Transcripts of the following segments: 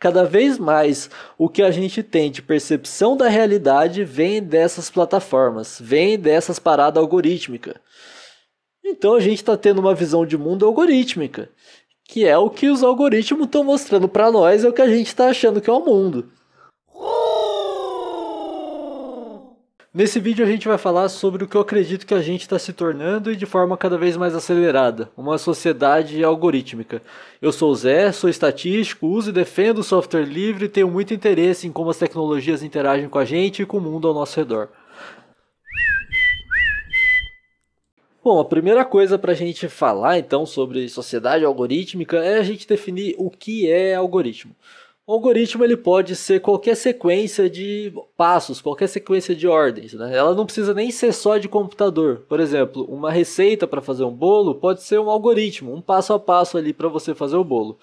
Cada vez mais o que a gente tem de percepção da realidade vem dessas plataformas, vem dessas paradas algorítmicas. Então a gente está tendo uma visão de mundo algorítmica, que é o que os algoritmos estão mostrando para nós, é o que a gente está achando que é o mundo. Nesse vídeo a gente vai falar sobre o que eu acredito que a gente está se tornando e de forma cada vez mais acelerada, uma sociedade algorítmica. Eu sou o Zé, sou estatístico, uso e defendo o software livre e tenho muito interesse em como as tecnologias interagem com a gente e com o mundo ao nosso redor. Bom, a primeira coisa para a gente falar então sobre sociedade algorítmica é a gente definir o que é algoritmo. O algoritmo ele pode ser qualquer sequência de passos, qualquer sequência de ordens. Né? Ela não precisa nem ser só de computador. Por exemplo, uma receita para fazer um bolo pode ser um algoritmo, um passo a passo ali para você fazer o bolo.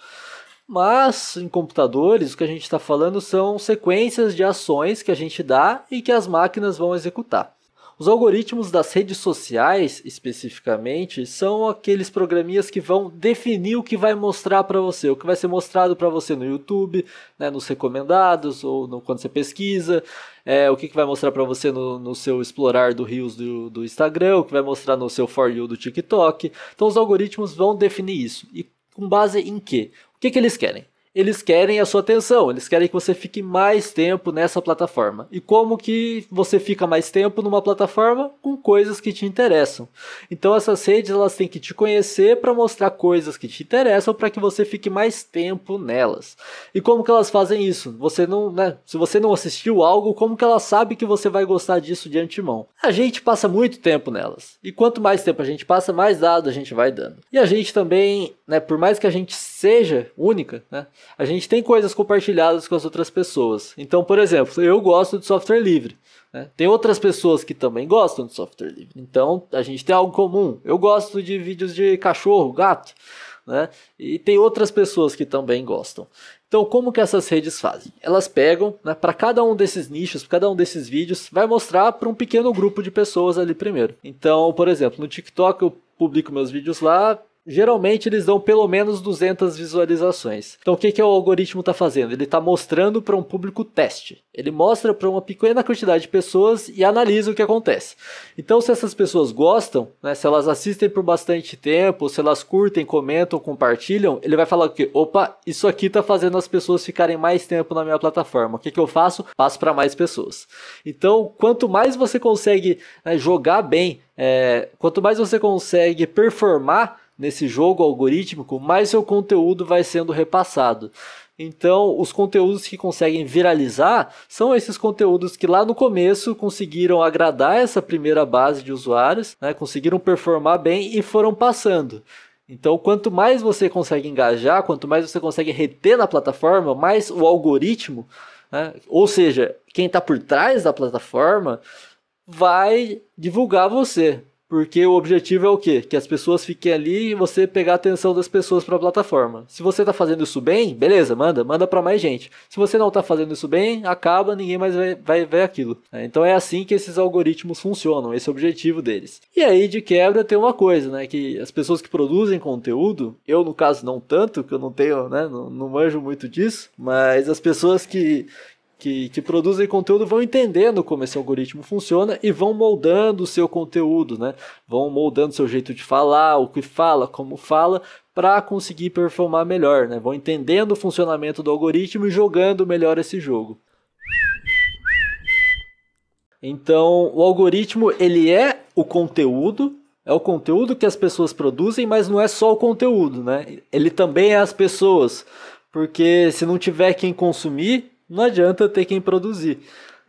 Mas em computadores, o que a gente está falando são sequências de ações que a gente dá e que as máquinas vão executar. Os algoritmos das redes sociais, especificamente, são aqueles programinhas que vão definir o que vai mostrar para você, o que vai ser mostrado para você no YouTube, né, nos recomendados ou no, quando você pesquisa, é, o que, que vai mostrar para você no, no, seu explorar do Rios do, do Instagram, o que vai mostrar no seu For You do TikTok. Então, os algoritmos vão definir isso. E com base em quê? O que, que eles querem? eles querem a sua atenção, eles querem que você fique mais tempo nessa plataforma. E como que você fica mais tempo numa plataforma? Com coisas que te interessam. Então essas redes elas têm que te conhecer para mostrar coisas que te interessam para que você fique mais tempo nelas. E como que elas fazem isso? Você não, né? Se você não assistiu algo, como que ela sabe que você vai gostar disso de antemão? A gente passa muito tempo nelas. E quanto mais tempo a gente passa, mais dados a gente vai dando. E a gente também, né, por mais que a gente seja única, né? a gente tem coisas compartilhadas com as outras pessoas. Então, por exemplo, eu gosto de software livre. Né? Tem outras pessoas que também gostam de software livre. Então, a gente tem algo comum. Eu gosto de vídeos de cachorro, gato. Né? E tem outras pessoas que também gostam. Então, como que essas redes fazem? Elas pegam, né, para cada um desses nichos, para cada um desses vídeos, vai mostrar para um pequeno grupo de pessoas ali primeiro. Então, por exemplo, no TikTok eu publico meus vídeos lá, geralmente eles dão pelo menos 200 visualizações. Então o que, que o algoritmo está fazendo? Ele está mostrando para um público teste. Ele mostra para uma pequena quantidade de pessoas e analisa o que acontece. Então se essas pessoas gostam, né, se elas assistem por bastante tempo, se elas curtem, comentam, compartilham, ele vai falar que, opa, isso aqui está fazendo as pessoas ficarem mais tempo na minha plataforma. O que, que eu faço? Passo para mais pessoas. Então quanto mais você consegue né, jogar bem, é, quanto mais você consegue performar nesse jogo algorítmico, mais seu conteúdo vai sendo repassado. Então, os conteúdos que conseguem viralizar são esses conteúdos que lá no começo conseguiram agradar essa primeira base de usuários, né, conseguiram performar bem e foram passando. Então, quanto mais você consegue engajar, quanto mais você consegue reter na plataforma, mais o algoritmo, né, ou seja, quem está por trás da plataforma, vai divulgar você. Porque o objetivo é o quê? Que as pessoas fiquem ali e você pegar a atenção das pessoas para a plataforma. Se você está fazendo isso bem, beleza, manda, manda para mais gente. Se você não está fazendo isso bem, acaba, ninguém mais vai, vai ver aquilo. É, então é assim que esses algoritmos funcionam, esse é o objetivo deles. E aí, de quebra, tem uma coisa, né? Que as pessoas que produzem conteúdo, eu no caso não tanto, que eu não tenho, né? Não, não manjo muito disso, mas as pessoas que, que, que produzem conteúdo vão entendendo como esse algoritmo funciona e vão moldando o seu conteúdo, né? Vão moldando o seu jeito de falar, o que fala, como fala, para conseguir performar melhor, né? Vão entendendo o funcionamento do algoritmo e jogando melhor esse jogo. Então, o algoritmo ele é o conteúdo, é o conteúdo que as pessoas produzem, mas não é só o conteúdo, né? Ele também é as pessoas, porque se não tiver quem consumir, não adianta ter quem produzir.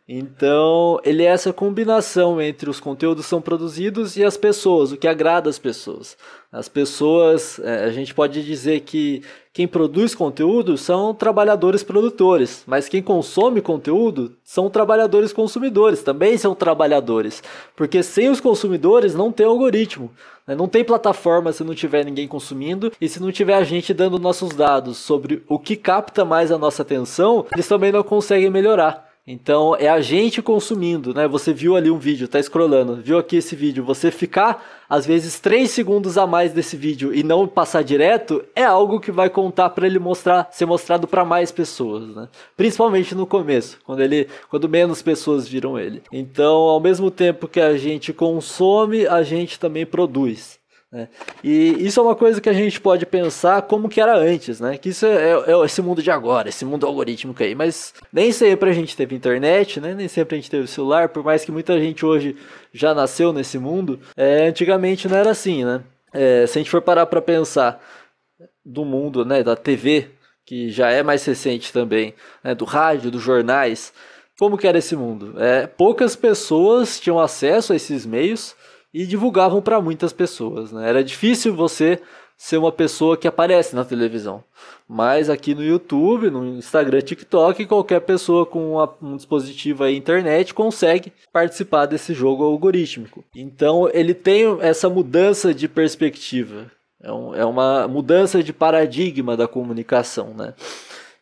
Então, ele é essa combinação entre os conteúdos que são produzidos e as pessoas, o que agrada as pessoas. As pessoas, é, a gente pode dizer que quem produz conteúdo são trabalhadores produtores, mas quem consome conteúdo são trabalhadores consumidores, também são trabalhadores. Porque sem os consumidores não tem algoritmo, né? não tem plataforma se não tiver ninguém consumindo e se não tiver a gente dando nossos dados sobre o que capta mais a nossa atenção, eles também não conseguem melhorar. Então é a gente consumindo, né? Você viu ali um vídeo, tá scrollando, viu aqui esse vídeo, você ficar às vezes três segundos a mais desse vídeo e não passar direto é algo que vai contar para ele mostrar, ser mostrado para mais pessoas, né? Principalmente no começo, quando ele, quando menos pessoas viram ele. Então, ao mesmo tempo que a gente consome, a gente também produz. Né? E isso é uma coisa que a gente pode pensar como que era antes, né? Que isso é, é, é esse mundo de agora, esse mundo algorítmico aí. Mas nem sempre a gente teve internet, né? Nem sempre a gente teve celular, por mais que muita gente hoje já nasceu nesse mundo. É, antigamente não era assim, né? É, se a gente for parar para pensar do mundo, né? Da TV, que já é mais recente também, né? do rádio, dos jornais. Como que era esse mundo? É, poucas pessoas tinham acesso a esses meios e divulgavam para muitas pessoas. Né? Era difícil você ser uma pessoa que aparece na televisão, mas aqui no YouTube, no Instagram, TikTok, qualquer pessoa com uma, um dispositivo aí internet consegue participar desse jogo algorítmico. Então ele tem essa mudança de perspectiva, é, um, é uma mudança de paradigma da comunicação, né?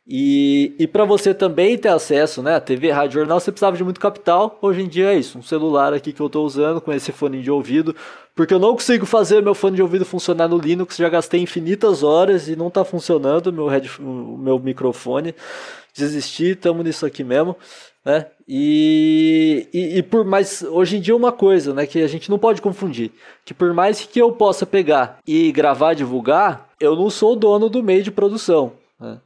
E, e para você também ter acesso né, à TV, rádio, jornal, você precisava de muito capital. Hoje em dia é isso, um celular aqui que eu estou usando com esse fone de ouvido, porque eu não consigo fazer meu fone de ouvido funcionar no Linux, já gastei infinitas horas e não está funcionando meu, head, meu microfone. Desisti, estamos nisso aqui mesmo. Né? E, e, e, por mais hoje em dia é uma coisa, né, que a gente não pode confundir, que por mais que eu possa pegar e gravar, divulgar, eu não sou o dono do meio de produção. Né?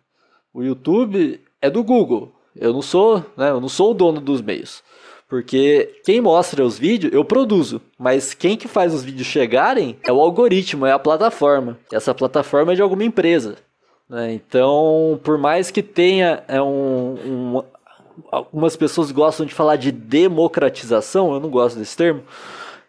O YouTube é do Google. Eu não sou, né, eu não sou o dono dos meios. Porque quem mostra os vídeos, eu produzo. Mas quem que faz os vídeos chegarem é o algoritmo, é a plataforma. Essa plataforma é de alguma empresa. Né? Então, por mais que tenha é um, um, algumas pessoas gostam de falar de democratização, eu não gosto desse termo,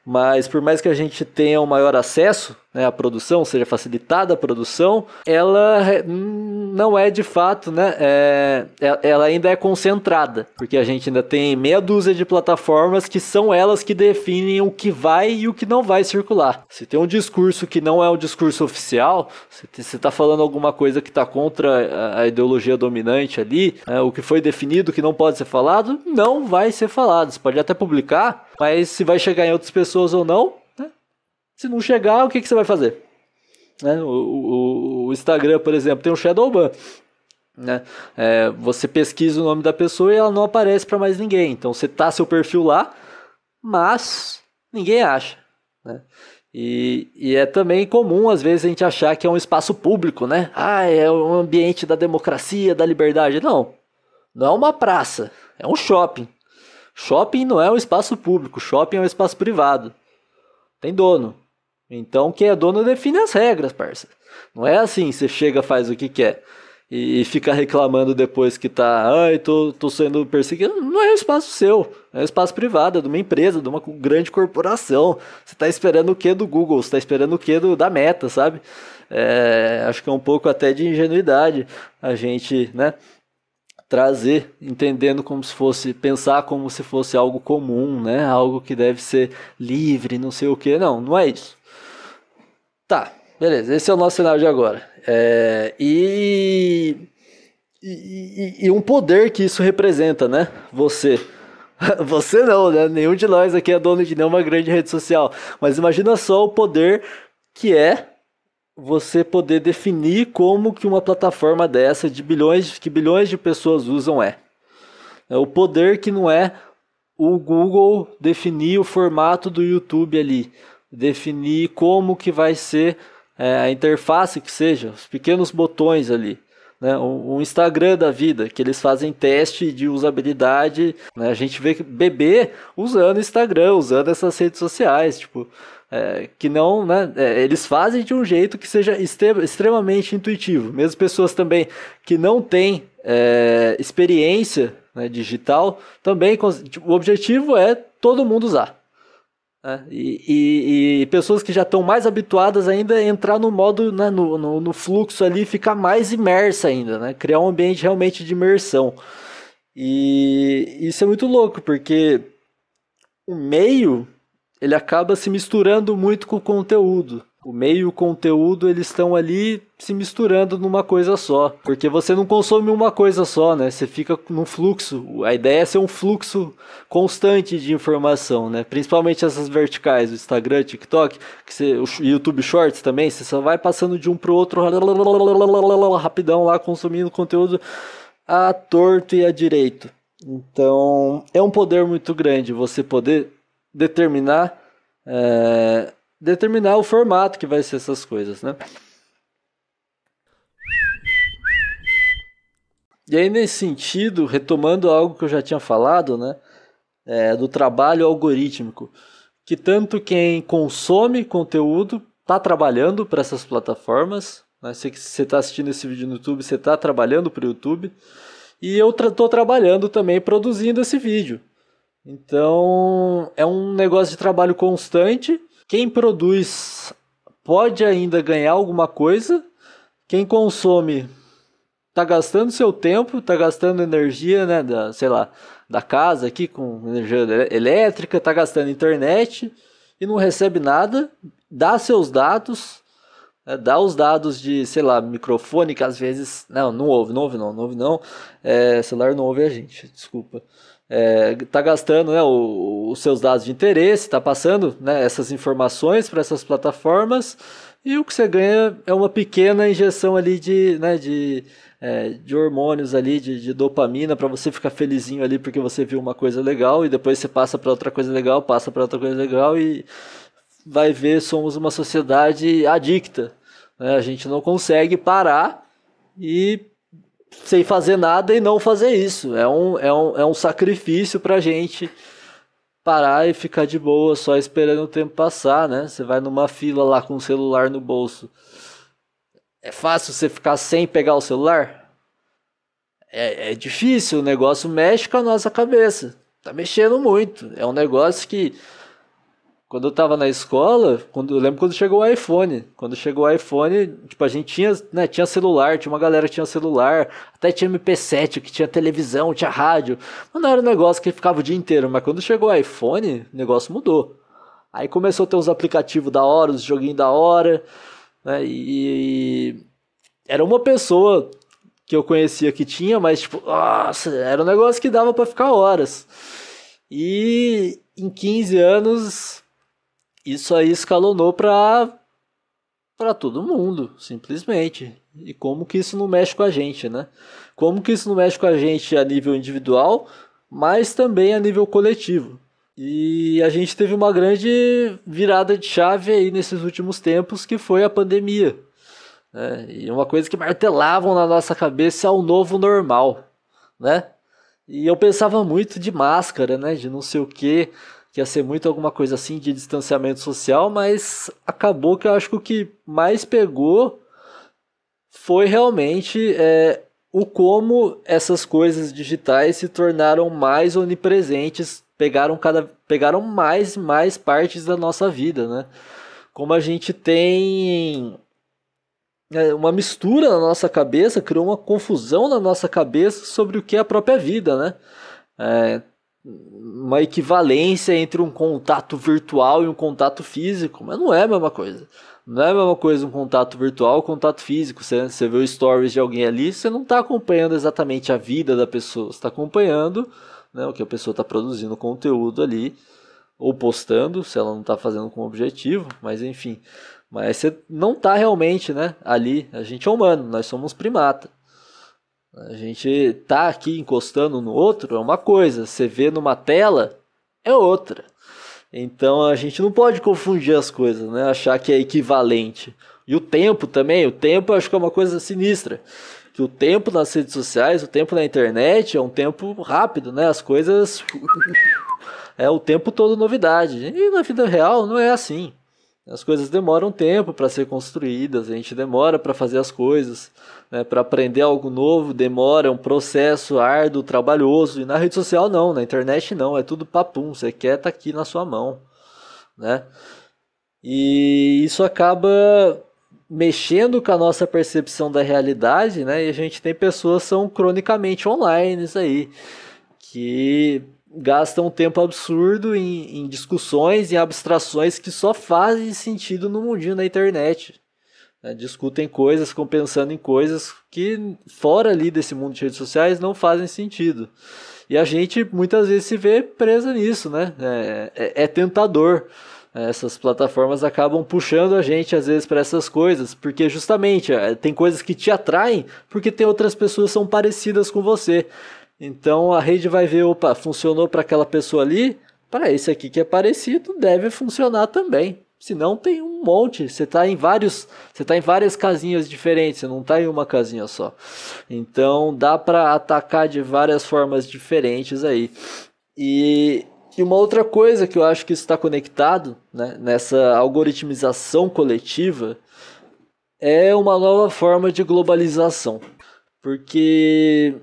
mas por mais que a gente tenha um maior acesso né, a produção, ou seja, facilitada a produção, ela não é de fato, né, é, é, ela ainda é concentrada, porque a gente ainda tem meia dúzia de plataformas que são elas que definem o que vai e o que não vai circular. Se tem um discurso que não é um discurso oficial, se você está falando alguma coisa que está contra a ideologia dominante ali, é, o que foi definido que não pode ser falado, não vai ser falado. Você pode até publicar, mas se vai chegar em outras pessoas ou não, se não chegar, o que, que você vai fazer? Né? O, o, o, Instagram, por exemplo, tem um shadow Né? É, você pesquisa o nome da pessoa e ela não aparece para mais ninguém. Então você tá seu perfil lá, mas ninguém acha. Né? E, e, é também comum, às vezes, a gente achar que é um espaço público, né? Ah, é um ambiente da democracia, da liberdade. Não, não é uma praça, é um shopping. Shopping não é um espaço público, shopping é um espaço privado. Tem dono. Então quem é dono define as regras, parça. Não é assim, você chega, faz o que quer e, fica reclamando depois que tá, ai, tô, tô sendo perseguido. Não é espaço seu, é espaço privado, é de uma empresa, de uma grande corporação. Você tá esperando o que do Google, você tá esperando o que do, da meta, sabe? É, acho que é um pouco até de ingenuidade a gente, né? trazer, entendendo como se fosse, pensar como se fosse algo comum, né? Algo que deve ser livre, não sei o que. Não, não é isso. Tá, beleza. Esse é o nosso cenário de agora. É, e, e, e, um poder que isso representa, né? Você. Você não, né? Nenhum de nós aqui é dono de nenhuma grande rede social. Mas imagina só o poder que é você poder definir como que uma plataforma dessa de bilhões que bilhões de pessoas usam é. é o poder que não é o Google definir o formato do YouTube ali, definir como que vai ser é, a interface que seja, os pequenos botões ali. Né, o Instagram da vida, que eles fazem teste de usabilidade. Né, a gente vê bebê usando Instagram, usando essas redes sociais, tipo, é, que não, né, é, eles fazem de um jeito que seja extremamente intuitivo. Mesmo pessoas também que não têm é, experiência né, digital, também tipo, o objetivo é todo mundo usar. É, e, e, e, pessoas que já estão mais habituadas ainda entrar no modo, né, no, no, no, fluxo ali, ficar mais imersa ainda, né? criar um ambiente realmente de imersão. E isso é muito louco, porque o meio ele acaba se misturando muito com o conteúdo. O meio e o conteúdo, eles estão ali se misturando numa coisa só. Porque você não consome uma coisa só, né? Você fica num fluxo. A ideia é ser um fluxo constante de informação, né? Principalmente essas verticais, o Instagram, TikTok, que você, o YouTube Shorts também, você só vai passando de um pro outro rapidão lá, consumindo conteúdo a torto e a direito. Então, é um poder muito grande você poder determinar... É determinar o formato que vai ser essas coisas, né? E aí, nesse sentido, retomando algo que eu já tinha falado, né? É, do trabalho algorítmico, que tanto quem consome conteúdo está trabalhando para essas plataformas, né? se você está assistindo esse vídeo no YouTube, você está trabalhando para o YouTube, e eu estou trabalhando também produzindo esse vídeo. Então é um negócio de trabalho constante quem produz pode ainda ganhar alguma coisa, quem consome está gastando seu tempo, está gastando energia, né, da, sei lá, da casa aqui com energia elétrica, está gastando internet e não recebe nada, dá seus dados, é, dá os dados de, sei lá, microfone que às vezes. Não, não ouve, não ouve não, não ouve não. É, celular não ouve a gente, desculpa está é, tá gastando né, o, os seus dados de interesse, está passando né, essas informações para essas plataformas e o que você ganha é uma pequena injeção ali de, né, de, é, de hormônios ali, de, de dopamina para você ficar felizinho ali porque você viu uma coisa legal e depois você passa para outra coisa legal, passa para outra coisa legal e vai ver somos uma sociedade adicta. Né? A gente não consegue parar e sem fazer nada e não fazer isso. É um, é um, é um sacrifício pra gente parar e ficar de boa só esperando o tempo passar, né? Você vai numa fila lá com o celular no bolso. É fácil você ficar sem pegar o celular? É, é difícil, o negócio mexe com a nossa cabeça. Tá mexendo muito. É um negócio que quando eu tava na escola, quando, eu lembro quando chegou o iPhone. Quando chegou o iPhone, tipo, a gente tinha, né, tinha celular, tinha uma galera que tinha celular, até tinha MP7, que tinha televisão, tinha rádio. Mas não era um negócio que ficava o dia inteiro. Mas quando chegou o iPhone, o negócio mudou. Aí começou a ter uns aplicativos da hora, os joguinhos da hora, né, e... Era uma pessoa que eu conhecia que tinha, mas, tipo, nossa, era um negócio que dava para ficar horas. E em 15 anos isso aí escalonou para para todo mundo, simplesmente. E como que isso não mexe com a gente, né? Como que isso não mexe com a gente a nível individual, mas também a nível coletivo. E a gente teve uma grande virada de chave aí nesses últimos tempos, que foi a pandemia. Né? E uma coisa que martelavam na nossa cabeça é o novo normal, né? E eu pensava muito de máscara, né? De não sei o que que ia ser muito alguma coisa assim de distanciamento social, mas acabou que eu acho que o que mais pegou foi realmente é, o como essas coisas digitais se tornaram mais onipresentes, pegaram, cada, pegaram mais e mais partes da nossa vida, né? Como a gente tem é, uma mistura na nossa cabeça, criou uma confusão na nossa cabeça sobre o que é a própria vida, né? É, uma equivalência entre um contato virtual e um contato físico, mas não é a mesma coisa. Não é a mesma coisa um contato virtual, um contato físico. Você, você vê o stories de alguém ali, você não está acompanhando exatamente a vida da pessoa, você está acompanhando né, o que a pessoa está produzindo conteúdo ali, ou postando, se ela não está fazendo com objetivo, mas enfim. Mas você não está realmente né, ali. A gente é humano, nós somos primata. A gente tá aqui encostando no outro é uma coisa, você vê numa tela é outra. Então a gente não pode confundir as coisas, né? Achar que é equivalente. E o tempo também, o tempo eu acho que é uma coisa sinistra. Que o tempo nas redes sociais, o tempo na internet é um tempo rápido, né? As coisas é o tempo todo novidade. E na vida real não é assim. As coisas demoram tempo para ser construídas, a gente demora para fazer as coisas, né? para aprender algo novo, demora, é um processo árduo, trabalhoso. E na rede social não, na internet não, é tudo papum, você quer tá aqui na sua mão, né? E isso acaba mexendo com a nossa percepção da realidade, né? E a gente tem pessoas que são cronicamente online aí, que gastam um tempo absurdo em, em discussões e abstrações que só fazem sentido no mundinho da internet. Né? Discutem coisas, ficam pensando em coisas que fora ali desse mundo de redes sociais não fazem sentido. E a gente muitas vezes se vê presa nisso, né? É, é, é tentador. É, essas plataformas acabam puxando a gente às vezes para essas coisas, porque justamente é, tem coisas que te atraem porque tem outras pessoas que são parecidas com você. Então a rede vai ver, opa, funcionou para aquela pessoa ali, para esse aqui que é parecido, deve funcionar também. Senão tem um monte, você está em vários, você tá em várias casinhas diferentes, você não está em uma casinha só. Então dá para atacar de várias formas diferentes aí. E, e uma outra coisa que eu acho que está conectado né, nessa algoritmização coletiva é uma nova forma de globalização. Porque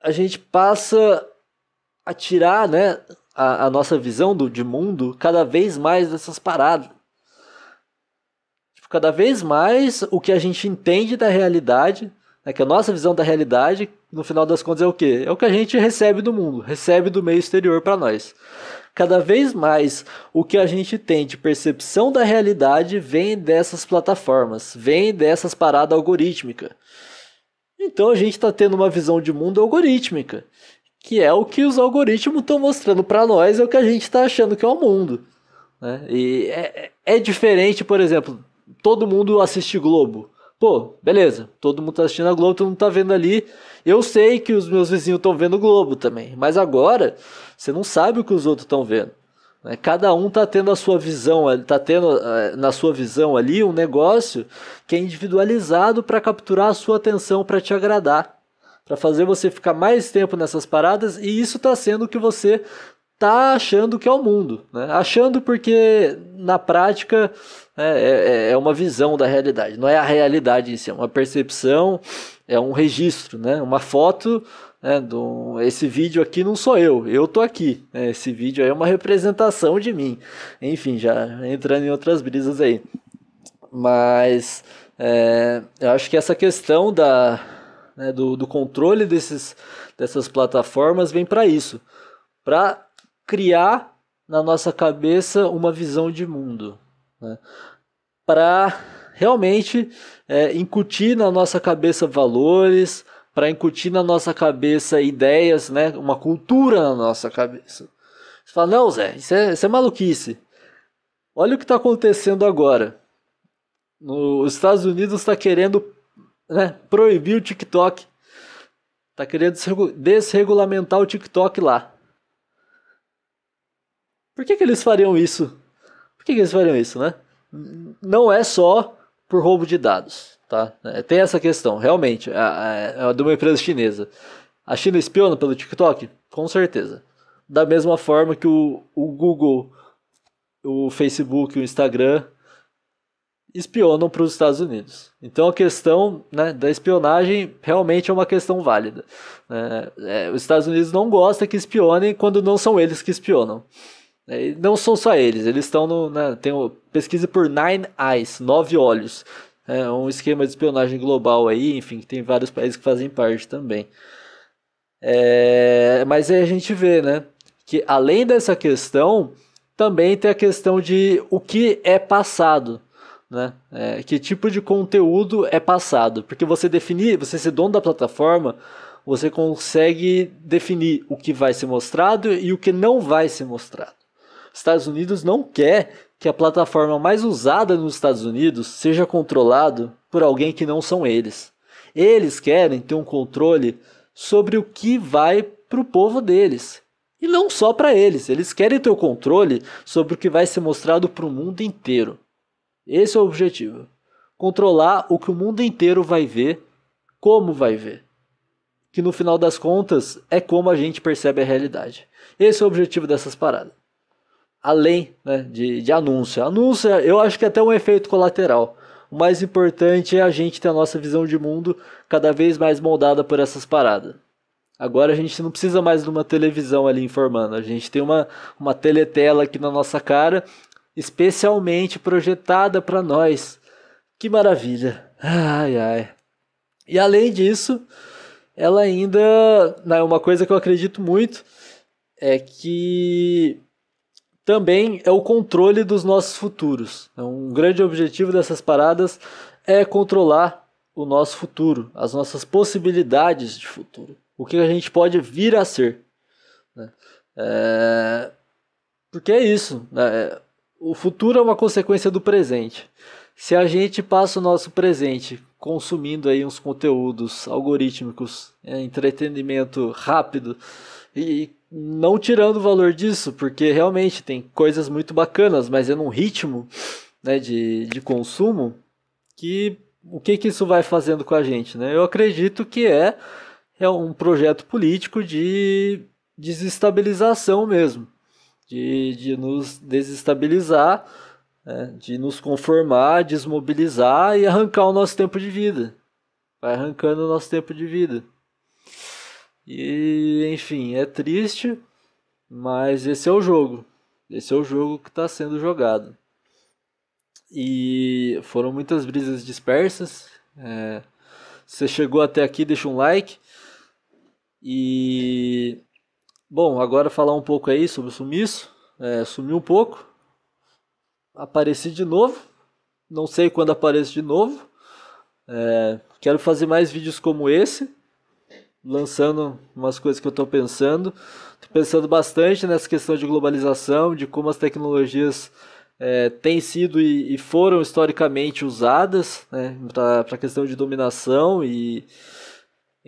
a gente passa a tirar né, a, a nossa visão do, de mundo cada vez mais dessas paradas. Tipo, cada vez mais o que a gente entende da realidade, né, que a nossa visão da realidade, no final das contas, é o quê? É o que a gente recebe do mundo, recebe do meio exterior para nós. Cada vez mais o que a gente tem de percepção da realidade vem dessas plataformas, vem dessas paradas algorítmicas. Então a gente está tendo uma visão de mundo algorítmica, que é o que os algoritmos estão mostrando para nós, é o que a gente está achando que é o mundo. Né? E é, é, é, diferente, por exemplo, todo mundo assiste Globo. Pô, beleza, todo mundo está assistindo a Globo, todo mundo está vendo ali. Eu sei que os meus vizinhos estão vendo Globo também, mas agora você não sabe o que os outros estão vendo. É, cada um está tendo a sua visão, está tendo é, na sua visão ali um negócio que é individualizado para capturar a sua atenção, para te agradar, para fazer você ficar mais tempo nessas paradas e isso está sendo o que você tá achando que é o mundo, né? achando porque na prática é, é, é, é, uma visão da realidade, não é a realidade em si, é uma percepção, é um registro, né? Uma foto né, do, esse vídeo aqui não sou eu, eu tô aqui. Né, esse vídeo é uma representação de mim. Enfim, já entrando em outras brisas aí. Mas é, eu acho que essa questão da, né, do, do controle desses, dessas plataformas vem para isso para criar na nossa cabeça uma visão de mundo. Né, para realmente é, incutir na nossa cabeça valores, para incutir na nossa cabeça ideias, né? Uma cultura na nossa cabeça. Você fala, não, Zé, isso é, isso é maluquice. Olha o que está acontecendo agora. No, os Estados Unidos está querendo né, proibir o TikTok. Está querendo desregulamentar o TikTok lá. Por que, que eles fariam isso? Por que, que eles fariam isso, né? Não é só por roubo de dados. Tá? É, tem essa questão, realmente, é, é, é de uma empresa chinesa. A China espiona pelo TikTok? Com certeza. Da mesma forma que o, o Google, o Facebook, o Instagram espionam para os Estados Unidos. Então a questão né, da espionagem realmente é uma questão válida. É, é, os Estados Unidos não gostam que espionem quando não são eles que espionam. É, não são só eles, eles estão no. Né, tem o, pesquise por Nine Eyes, nove olhos é, um esquema de espionagem global aí, enfim, que tem vários países que fazem parte também. É, mas aí a gente vê, né, que além dessa questão, também tem a questão de o que é passado, né? É, que tipo de conteúdo é passado? Porque você definir, você ser dono da plataforma, você consegue definir o que vai ser mostrado e o que não vai ser mostrado. Estados Unidos não quer que a plataforma mais usada nos Estados Unidos seja controlado por alguém que não são eles. Eles querem ter um controle sobre o que vai para o povo deles. E não só para eles, eles querem ter o controle sobre o que vai ser mostrado para o mundo inteiro. Esse é o objetivo. Controlar o que o mundo inteiro vai ver, como vai ver. Que no final das contas é como a gente percebe a realidade. Esse é o objetivo dessas paradas além né, de, de anúncio. Anúncio, eu acho que é até um efeito colateral. O mais importante é a gente ter a nossa visão de mundo cada vez mais moldada por essas paradas. Agora a gente não precisa mais de uma televisão ali informando, a gente tem uma, uma teletela aqui na nossa cara, especialmente projetada para nós. Que maravilha! Ai ai. E além disso, ela ainda. Né, uma coisa que eu acredito muito é que também é o controle dos nossos futuros. Então, um grande objetivo dessas paradas é controlar o nosso futuro, as nossas possibilidades de futuro, o que a gente pode vir a ser. Né? É... Porque é isso. Né? É, o futuro é uma consequência do presente. Se a gente passa o nosso presente consumindo aí uns conteúdos algorítmicos, é, entretenimento rápido e não tirando o valor disso, porque realmente tem coisas muito bacanas, mas é num ritmo né, de, de consumo que o que, que isso vai fazendo com a gente? Né? Eu acredito que é, é um projeto político de desestabilização mesmo, de, de nos desestabilizar, né, de nos conformar, desmobilizar e arrancar o nosso tempo de vida. Vai arrancando o nosso tempo de vida. E, enfim, é triste, mas esse é o jogo. Esse é o jogo que está sendo jogado. E foram muitas brisas dispersas. É, você chegou até aqui, deixa um like. E. Bom, agora falar um pouco aí sobre o sumiço. É, sumi um pouco. Apareci de novo. Não sei quando apareço de novo. É, quero fazer mais vídeos como esse lançando umas coisas que eu estou pensando. Estou pensando bastante nessa questão de globalização, de como as tecnologias é, têm sido e, e, foram historicamente usadas né, para a questão de dominação e.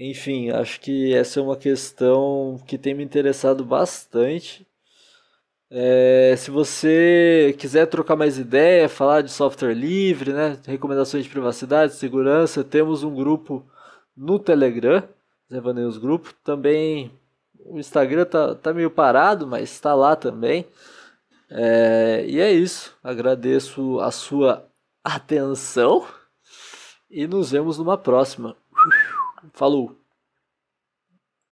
Enfim, acho que essa é uma questão que tem me interessado bastante. É, se você quiser trocar mais ideia, falar de software livre, né, recomendações de privacidade, segurança, temos um grupo no Telegram Zé Grupo. Também o Instagram tá, tá meio parado, mas está lá também. É, e é isso. Agradeço a sua atenção e nos vemos numa próxima. Falou!